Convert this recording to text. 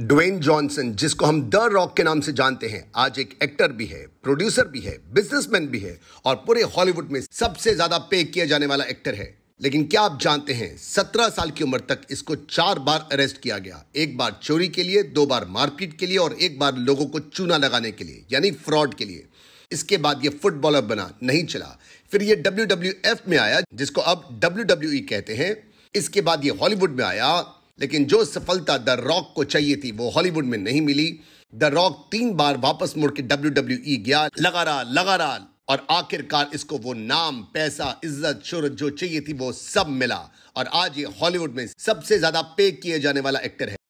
Dwayne Johnson जिसको हम the rock के नाम से जानते हैं आज एक एक्टर भी है प्रोड्यूसर भी है बिजनेसमैन भी है और पूरे हॉलीवुड में सबसे ज्यादा पे किया जाने वाला एक्टर है लेकिन क्या आप जानते हैं सत्रह साल की उम्र तक इसको चार बार अरेस्ट किया गया एक बार चोरी के लिए दो बार मारपीट के लिए और एक बार लोगों को चूना लगाने के लिए यानी फ्रॉड के लिए इसके बाद ये फुटबॉलर बना नहीं चला फिर ये डब्ल्यू में आया जिसको अब डब्ल्यू e कहते हैं इसके बाद ये हॉलीवुड में आया लेकिन जो सफलता द रॉक को चाहिए थी वो हॉलीवुड में नहीं मिली द रॉक तीन बार वापस मुड़ के डब्ल्यू डब्ल्यू गया लगा रहा लगा रहा और आखिरकार इसको वो नाम पैसा इज्जत शुरत जो चाहिए थी वो सब मिला और आज ये हॉलीवुड में सबसे ज्यादा पे किए जाने वाला एक्टर है